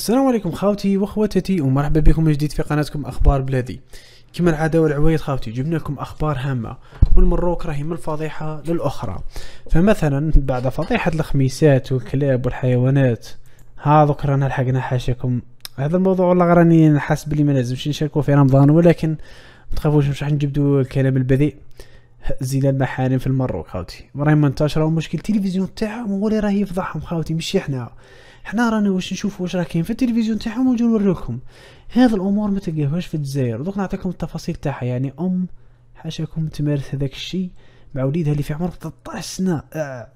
السلام عليكم خاوتي وخواتاتي ومرحبا بكم من جديد في قناتكم اخبار بلادي كما العاده والعوايد خاوتي جبنا لكم اخبار هامه والمروك راهي من الفضيحه للاخرى فمثلا بعد فضيحه الخميسات والكلاب والحيوانات ها دوك رانا لحقنا حاشاكم هذا الموضوع والله راني حاسب بلي ما لازمش نشاركو في رمضان ولكن ما تخافوش مش راح نجبدو الكلام البذيء زين المحارم في المروك خاوتي راهي منتشره ومشكل التلفزيون تاعهم هو اللي راه يفضحهم خاوتي ماشي حنا حنا رانا واش نشوف واش راه كاين في التلفزيون تاعهم ونجي نوريكم هذا الامور ما تلقاهاش في الجزائر دوك نعطيكم التفاصيل تاعها يعني ام حاشاكم تمارس هذاك الشيء مع وليدها اللي في عمر 13 سنه آه.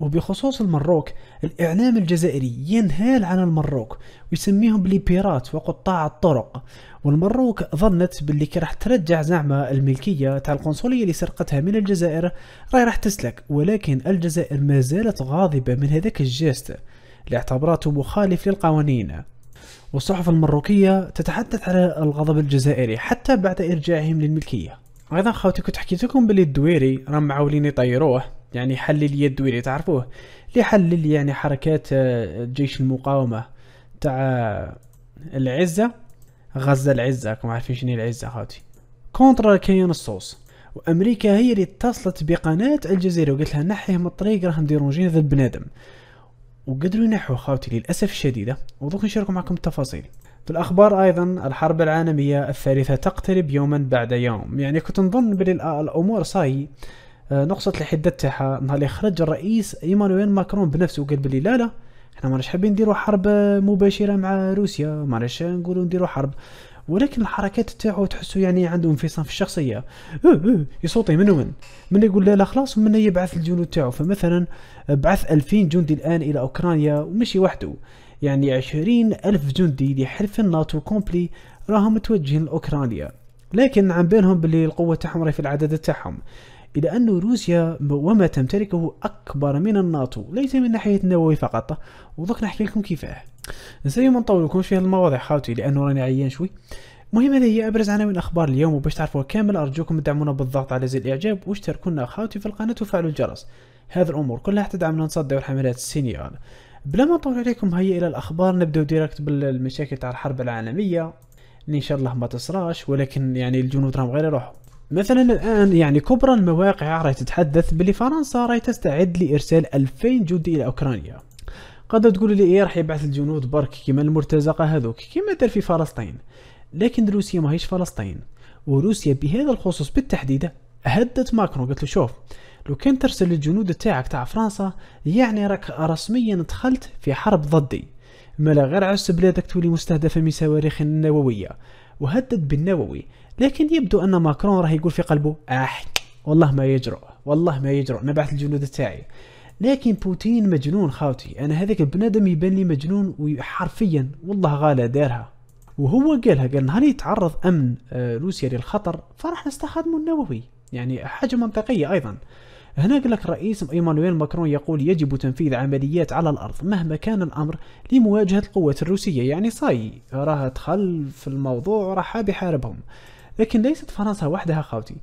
وبخصوص المروك الإعلام الجزائري ينهال عن المروك ويسميهم ليبيرات وقطاع الطرق والمروك ظنت باللي راح ترجع زعما الملكية تاع القنصلية اللي سرقتها من الجزائر راي راح تسلك ولكن الجزائر ما زالت غاضبة من هذاك الجيست اللي اعتبراته مخالف للقوانين والصحف المروكية تتحدث على الغضب الجزائري حتى بعد إرجاعهم للملكية أيضا خوتي كنت حكيت لكم بلي الدويري راهم معاولين يطيروه يعني حل اليدويري تعرفوه اللي حلل يعني حركات آه، جيش المقاومة تاع آه، العزة غزة العزة راكم عارفين شنو العزة خاوتي كونترا كيان الصوص وامريكا هي اللي اتصلت بقناة الجزيرة وقالت لها نحيه من الطريق راهم ديرونجين ذا بنادم وقدروا ينحوا خاوتي للأسف الشديدة ودوك نشارك معكم التفاصيل في الأخبار أيضا الحرب العالمية الثالثة تقترب يوما بعد يوم يعني كنت نظن بالأمور صاي آه، نقصة الحده تاعها نهار اللي خرج الرئيس ايمانويل ماكرون بنفسه وقال بلي لا لا احنا ماناش حابين نديرو حرب مباشره مع روسيا ماناش نقولوا نديرو حرب ولكن الحركات تاعو تحسو يعني عنده انفصام في الشخصيه أه، أه، يصوتي من ومن من يقول لا لا خلاص ومن يبعث الجنود تاعو فمثلا بعث 2000 جندي الان الى اوكرانيا ومشي وحده يعني عشرين ألف جندي لحلف الناتو كومبلي راهم متوجهين لأوكرانيا لكن عم بالهم باللي القوة تاعهم راهي في العدد تاعهم إلى أن روسيا وما تمتلكه أكبر من الناتو ليس من ناحية النووي فقط ودوك نحكي لكم كيفاه نسالي ما نطولكمش في هذه المواضيع خاوتي لأنه راني عيان شوي المهم هذه هي ابرز عناوين اخبار اليوم وباش تعرفوها كامل ارجوكم تدعمونا بالضغط على زر الاعجاب واشتركونا خاوتي في القناه وفعلوا الجرس هذه الامور كلها تدعمنا نصدر حملات السينيال بلا ما نطول عليكم هيا الى الاخبار نبداو ديركت بالمشاكل تاع الحرب العالميه اللي ان شاء الله ما تصراش ولكن يعني الجنود راهم غير يروحوا مثلا الان يعني كبرى المواقع راهي تتحدث بلي فرنسا راهي تستعد لارسال 2000 جندي الى اوكرانيا قد تقول لي ايه راح يبعث الجنود برك كيما المرتزقه هذوك كيما دار في فلسطين لكن روسيا ماهيش فلسطين وروسيا بهذا الخصوص بالتحديد هدت ماكرون قالت له شوف لو كان ترسل الجنود تاعك تاع فرنسا يعني راك رسميا دخلت في حرب ضدي ملا غير عس بلادك تولي مستهدفه من صواريخ نوويه وهدد بالنووي لكن يبدو أن ماكرون راح يقول في قلبه أح آه، والله ما يجرؤ والله ما يجرؤ نبعث الجنود تاعي لكن بوتين مجنون خاوتي انا هذاك البنادم يبان لي مجنون وحرفيا والله غالى دارها وهو قالها قال نهار يتعرض امن آه، روسيا للخطر فراح نستخدموا النووي يعني حاجه منطقيه ايضا هنا قال لك الرئيس ايمانويل ماكرون يقول يجب تنفيذ عمليات على الارض مهما كان الامر لمواجهه القوات الروسيه يعني صاي راه دخل في الموضوع راح بيحاربهم لكن ليست فرنسا وحدها خاوتي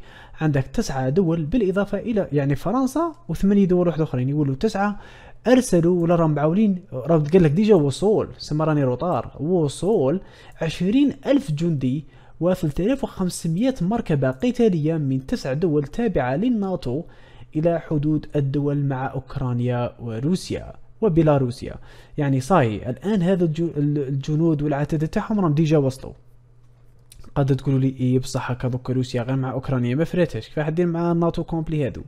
عندك تسعة دول بالإضافة إلى يعني فرنسا وثمانية دول واحد أخرين يقولوا تسعة أرسلوا ولا راهم معاولين راه قال لك ديجا وصول سما راني روطار وصول عشرين ألف جندي و 3500 مركبة قتالية من تسع دول تابعة للناتو إلى حدود الدول مع أوكرانيا وروسيا وبيلاروسيا يعني صاي الآن هذا الجنود والعتاد تاعهم راهم ديجا وصلوا قد تقولوا لي اي بصح هكا دوكا روسيا غير مع اوكرانيا ما فراتهاش كيفاش دير مع الناتو كومبلي هادو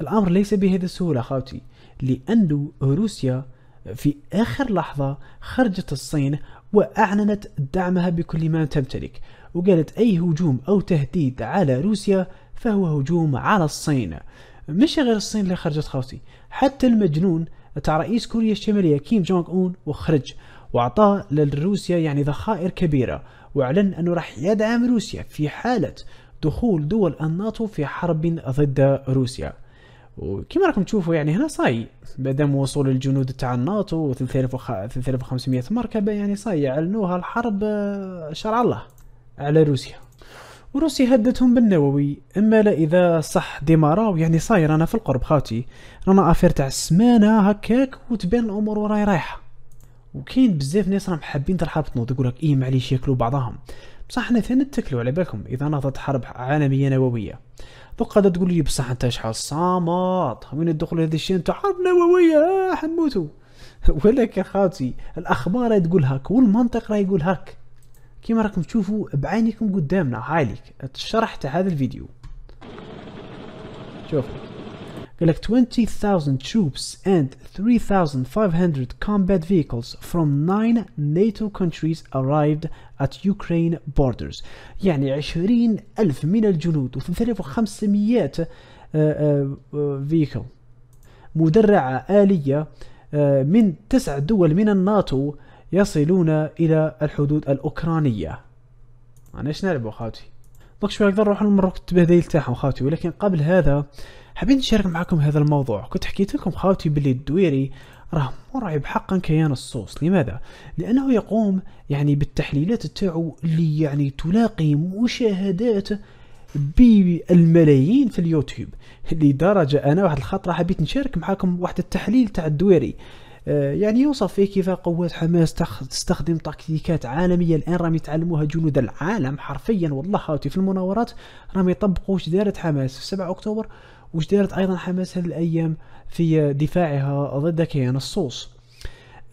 الامر ليس بهذه السهوله خاوتي لأن روسيا في آخر لحظة خرجت الصين وأعلنت دعمها بكل ما تمتلك وقالت أي هجوم أو تهديد على روسيا فهو هجوم على الصين مش غير الصين اللي خرجت خوسي حتى المجنون تاع رئيس كوريا الشمالية كيم جونغ اون وخرج وأعطاه لروسيا يعني ذخائر كبيرة وأعلن أنه راح يدعم روسيا في حالة دخول دول الناتو في حرب ضد روسيا وكما راكم تشوفوا يعني هنا صاي بعدم وصول الجنود تاع الناتو 3500 مركبه يعني صاي اعلنوها الحرب آه، شرع الله على روسيا وروسي هدتهم بالنووي اما لا اذا صح ديمارا يعني صاير انا في القرب خاوتي رانا افير تاع السمانه هكاك وتبان الامور وراي رايحه وكاين بزاف ناس راهم حابين ترحب تنوض لك ايه معليش ياكلوا بعضهم بصح حنا فين نتكلوا على بالكم اذا نهضت حرب عالميه نوويه دوك غادا تقول لي بصح انت شحال صامات وين الدخول هذا الشيء انت حرب نوويه حنموتوا ولكن خاوتي الاخبار تقول هاك والمنطق راه يقول هاك كما راكم تشوفوا بعينكم قدامنا هايليك الشرح تاع هذا الفيديو شوفوا قال لك 20,000 troops and 3,500 combat vehicles from 9 NATO countries arrived at Ukraine borders يعني 20000 من الجنود و 3500 آه، آه، آه، vehicle مدرعة آلية من تسع دول من الناتو يصلون الى الحدود الاوكرانيه انا ايش نلعبوا خاوتي دونك شوي نقدر نروح للمروك التبديل تاعهم خاوتي ولكن قبل هذا حبيت نشارك معكم هذا الموضوع كنت حكيت لكم خاوتي باللي الدويري راه مرعب حقا كيان الصوص لماذا لانه يقوم يعني بالتحليلات تاعو اللي يعني تلاقي مشاهدات بالملايين في اليوتيوب لدرجة أنا واحد الخطرة حبيت نشارك معاكم واحد التحليل تاع الدويري آه، يعني يوصف فيه كيف قوات حماس تستخدم تكتيكات عالميه الان راهم يتعلموها جنود العالم حرفيا والله خاوتي في المناورات راهم يطبقوا واش دارت حماس في 7 اكتوبر واش دارت ايضا حماس هذه الايام في دفاعها ضد كيان الصوص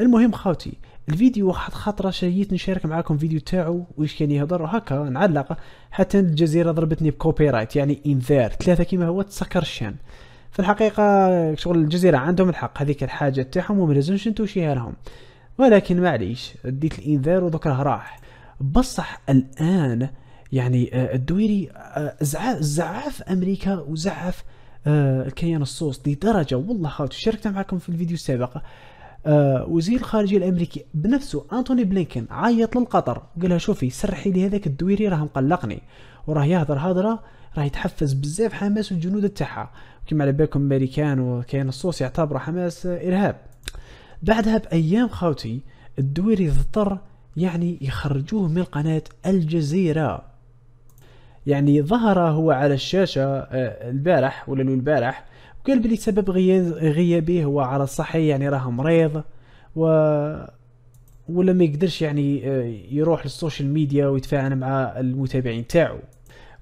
المهم خاوتي الفيديو واحد خطره شايت نشارك معاكم فيديو تاعو واش كان يهضر هكا نعلق حتى الجزيره ضربتني بكوبي رايت يعني انذار ثلاثه كيما هو تسكر الشان الحقيقه شغل الجزيره عندهم الحق هذيك الحاجه تاعهم وما لازمش نتوشيها لهم ولكن معليش ديت الانذار راه راح بصح الان يعني آه، الدويري آه، زعف امريكا وزعف آه، الكيان الصوص لدرجه والله خاوتي شاركت معكم في الفيديو السابق وزير الخارجيه الامريكي بنفسه انتوني بلينكن عيط للقطر وقال لها شوفي سرحي لي هذاك الدويري راه مقلقني وراه يهضر هضره راه يتحفز بزاف حماس والجنود تاعها كما على بالكم امريكان وكاين الصوص يعتبروا حماس آه، ارهاب بعدها بايام خاوتي الدويري اضطر يعني يخرجوه من قناة الجزيرة يعني ظهر هو على الشاشة آه، البارح ولا البارح وقال بلي سبب غيابه هو على الصحي يعني راه مريض و ولا ما يقدرش يعني آه، يروح للسوشيال ميديا ويتفاعل مع المتابعين تاعو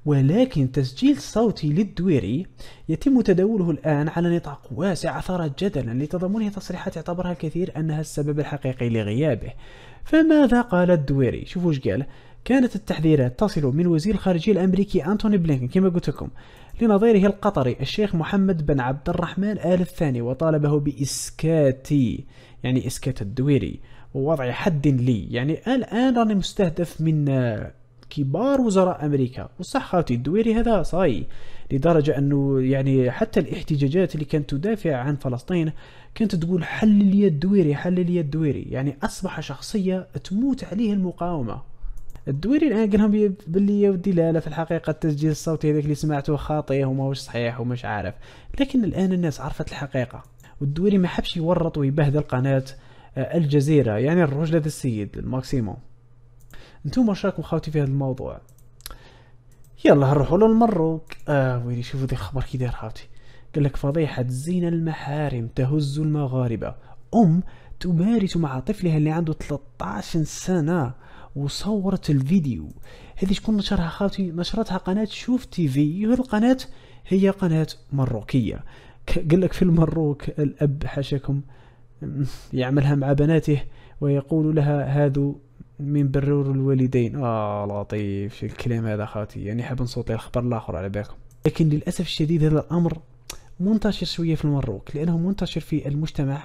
ولكن تسجيل صوتي للدويري يتم تداوله الآن على نطاق واسع أثار جدلا لتضمنه تصريحات اعتبرها الكثير أنها السبب الحقيقي لغيابه فماذا قال الدويري؟ شوفوا ايش قال كانت التحذيرات تصل من وزير الخارجية الأمريكي أنتوني بلينكن كما قلت لكم لنظيره القطري الشيخ محمد بن عبد الرحمن آل الثاني وطالبه بإسكاتي يعني إسكات الدويري ووضع حد لي يعني الآن راني مستهدف من كبار وزراء امريكا وصح خاوتي الدويري هذا صاي لدرجه انه يعني حتى الاحتجاجات اللي كانت تدافع عن فلسطين كانت تقول حل لي الدويري حل لي الدويري يعني اصبح شخصيه تموت عليه المقاومه الدويري الان قال لهم باللي يا ودي لا لا في الحقيقه التسجيل الصوتي هذاك اللي سمعته خاطئ هوش صحيح ومش عارف لكن الان الناس عرفت الحقيقه والدويري ما حبش يورط ويبهدل قناه آه، الجزيره يعني الرجل هذا السيد الماكسيموم نتوما واش راكم خاوتي في هذا الموضوع يلا نروحوا للمروك اه ويلي شوفوا ذي الخبر كي داير خاوتي قال لك فضيحة زين المحارم تهز المغاربة أم تمارس مع طفلها اللي عنده 13 سنة وصورت الفيديو هذه شكون نشرها خاوتي نشرتها قناة شوف تي في وهذه القناة هي قناة مروكية قال لك في المروك الأب حاشاكم يعملها مع بناته ويقول لها هذو من برور الوالدين اه لطيف شو الكلام هذا خاتي يعني حاب نصوتي الخبر الاخر على بالكم لكن للاسف الشديد هذا الامر منتشر شويه في المروك لانه منتشر في المجتمع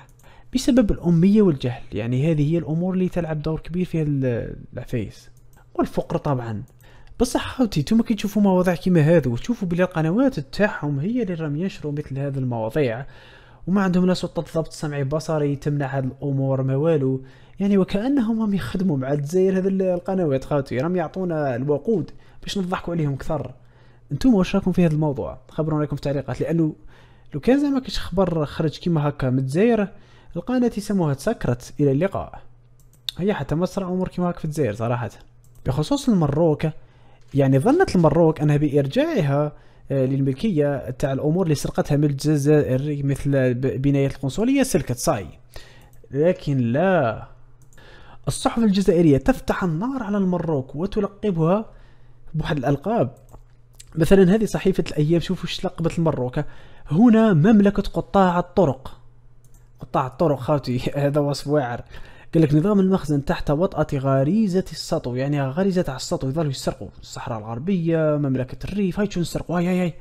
بسبب الاميه والجهل يعني هذه هي الامور اللي تلعب دور كبير في العفايس والفقر طبعا بصح خاوتي نتوما كي تشوفوا مواضيع كيما هذا وتشوفوا بلي القنوات تاعهم هي اللي راهم ينشروا مثل هذه المواضيع وما عندهم لا سلطه ضبط سمعي بصري تمنع هذه الامور ما والو يعني وكانهم هم يخدموا مع الجزائر هذه القنوات خاوتي راهم يعطونا الوقود باش نضحكوا عليهم اكثر انتم واش راكم في هذا الموضوع خبرونا لكم في التعليقات لانه لو كان زعما كاش خبر خرج كيما هكا من الجزائر القناه يسموها تسكرت الى اللقاء هي حتى مصر امور كيما هكا في الجزائر صراحه بخصوص المروك يعني ظنت المروك انها بارجاعها آه، للملكيه تاع الامور اللي سرقتها من الجزائر مثل بنايه القنصليه سلكت صاي لكن لا الصحف الجزائرية تفتح النار على المروك وتلقبها بواحد الألقاب مثلا هذه صحيفة الأيام شوفوا اش لقبت المروك هنا مملكة قطاع الطرق قطاع الطرق خاوتي هذا وصف واعر قال لك نظام المخزن تحت وطأة غريزة السطو يعني غريزة على السطو يظلوا يسرقوا الصحراء الغربية مملكة الريف هاي شو نسرقوا هاي هاي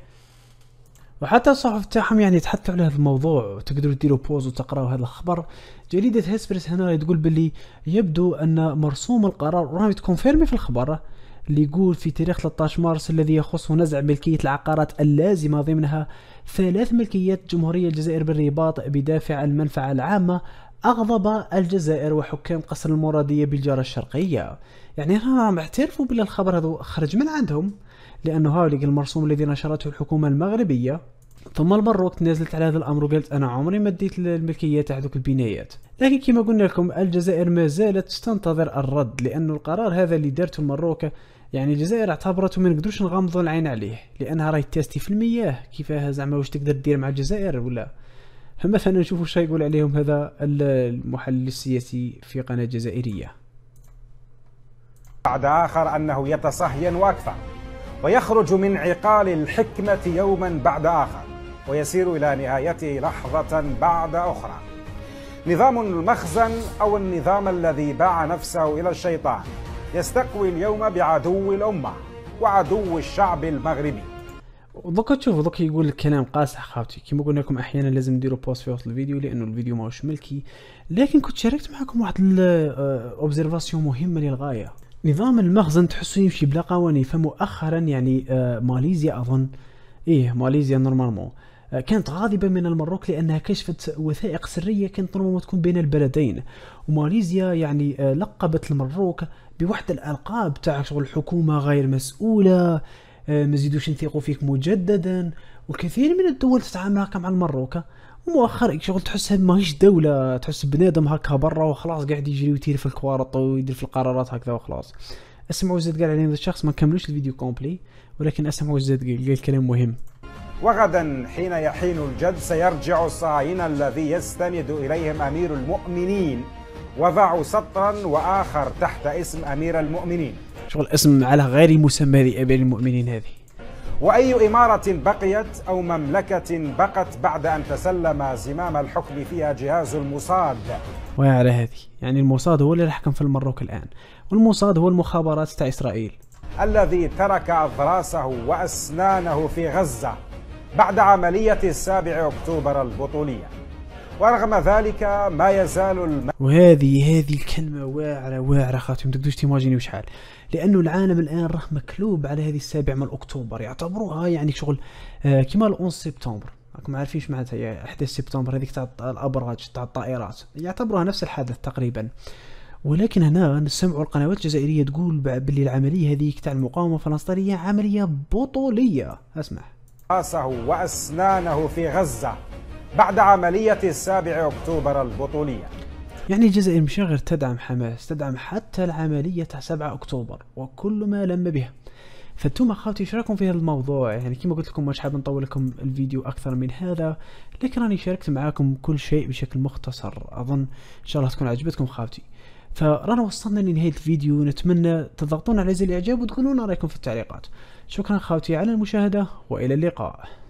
وحتى الصحف تاعهم يعني يتحدثوا على هذا الموضوع وتقدروا ديروا بوز وتقراوا هذا الخبر جريدة هيسبريس هنا تقول باللي يبدو أن مرسوم القرار وراهم تكونفيرمي في الخبر اللي يقول في تاريخ 13 مارس الذي يخص نزع ملكية العقارات اللازمة ضمنها ثلاث ملكيات جمهورية الجزائر بالرباط بدافع المنفعة العامة أغضب الجزائر وحكام قصر المرادية بالجارة الشرقية يعني راهم اعترفوا بالخبر الخبر هذا خرج من عندهم لأنه هاوليك المرسوم الذي نشرته الحكومة المغربية ثم المره وقت نزلت على هذا الامر وقالت انا عمري ما ديت الملكيه تاع ذوك البنايات لكن كما قلنا لكم الجزائر ما زالت تنتظر الرد لأن القرار هذا اللي دارته المروكة يعني الجزائر اعتبرته ما نقدروش نغمضوا العين عليه لانها راهي تاستي في المياه كيفاه زعما واش تقدر دير مع الجزائر ولا فمثلا نشوفوا شو يقول عليهم هذا المحلل السياسي في قناه جزائريه بعد اخر انه يتصهين واكثر ويخرج من عقال الحكمه يوما بعد اخر ويسير إلى نهايته لحظة بعد أخرى نظام المخزن أو النظام الذي باع نفسه إلى الشيطان يستقوي اليوم بعدو الأمة وعدو الشعب المغربي دوكا تشوف دوك يقول لك كلام قاصح خاوتي كيما قلنا لكم احيانا لازم نديروا بوست في وسط الفيديو لانه الفيديو ماهوش ملكي لكن كنت شاركت معكم واحد الاوبزرفاسيون آه، مهمه للغايه نظام المخزن تحسوا يمشي بلا قوانين فمؤخرا يعني آه، ماليزيا اظن ايه ماليزيا نورمالمون آه، كانت غاضبة من المروك لأنها كشفت وثائق سرية كانت ربما تكون بين البلدين وماليزيا يعني آه، لقبت المروك بواحد الألقاب تاع شغل حكومة غير مسؤولة آه، ما زيدوش نثيقوا فيك مجددا وكثير من الدول تتعامل هكا مع المروك ومؤخرا شغل تحسها ماهيش دولة تحس بنادم هكا برا وخلاص قاعد يجري ويتير في الكوارط ويدير في القرارات هكذا وخلاص اسمعوا زاد قال عليه الشخص ما كملوش الفيديو كومبلي ولكن اسمعوا زاد قال كلام مهم وغدا حين يحين الجد سيرجع الصهاينة الذي يستند إليهم أمير المؤمنين وضعوا سطرا وآخر تحت اسم أمير المؤمنين شغل اسم على غير مسمى أمير المؤمنين هذه وأي إمارة بقيت أو مملكة بقت بعد أن تسلم زمام الحكم فيها جهاز المصاد على هذه يعني المصاد هو اللي يحكم في المروك الآن والمصاد هو المخابرات تاع إسرائيل الذي ترك أضراسه وأسنانه في غزة بعد عملية السابع أكتوبر البطولية ورغم ذلك ما يزال الم... وهذه هذه الكلمة واعرة واعرة خاطر ما تقدروش وشحال لأنه العالم الآن راه مكلوب على هذه السابع من أكتوبر يعتبروها يعني شغل آه كيما ال 11 سبتمبر راكم عارفين اش معناتها هي 11 سبتمبر هذيك تاع الابراج تاع الطائرات يعتبروها نفس الحدث تقريبا ولكن هنا نسمعوا القنوات الجزائريه تقول باللي العمليه هذيك تاع المقاومه الفلسطينيه عمليه بطوليه اسمح راسه وأسنانه في غزة بعد عملية السابع أكتوبر البطولية يعني الجزائر مش غير تدعم حماس تدعم حتى العملية تاع 7 أكتوبر وكل ما لم بها فانتم اخواتي ايش رايكم في هذا الموضوع يعني كما قلت لكم مش حاب نطول لكم الفيديو اكثر من هذا لكن راني شاركت معاكم كل شيء بشكل مختصر اظن ان شاء الله تكون عجبتكم خاوتي فرانا وصلنا لنهاية الفيديو نتمنى تضغطون على زر الاعجاب وتقولون رايكم في التعليقات شكرا خاوتي على المشاهدة والى اللقاء